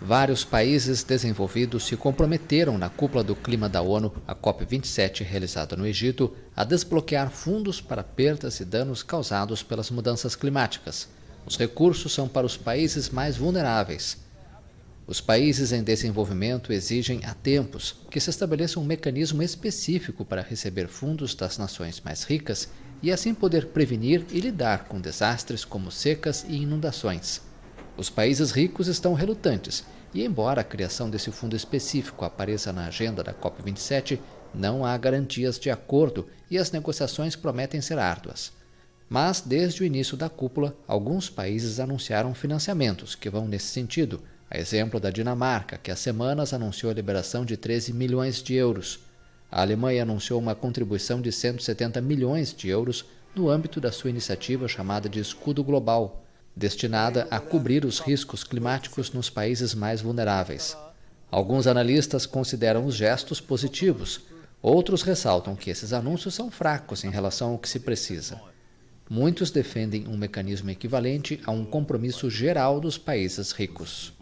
Vários países desenvolvidos se comprometeram na cúpula do clima da ONU, a COP27, realizada no Egito, a desbloquear fundos para perdas e danos causados pelas mudanças climáticas. Os recursos são para os países mais vulneráveis. Os países em desenvolvimento exigem há tempos que se estabeleça um mecanismo específico para receber fundos das nações mais ricas e assim poder prevenir e lidar com desastres como secas e inundações. Os países ricos estão relutantes, e embora a criação desse fundo específico apareça na agenda da COP27, não há garantias de acordo e as negociações prometem ser árduas. Mas, desde o início da cúpula, alguns países anunciaram financiamentos que vão nesse sentido, a exemplo da Dinamarca, que há semanas anunciou a liberação de 13 milhões de euros. A Alemanha anunciou uma contribuição de 170 milhões de euros no âmbito da sua iniciativa chamada de Escudo Global destinada a cobrir os riscos climáticos nos países mais vulneráveis. Alguns analistas consideram os gestos positivos, outros ressaltam que esses anúncios são fracos em relação ao que se precisa. Muitos defendem um mecanismo equivalente a um compromisso geral dos países ricos.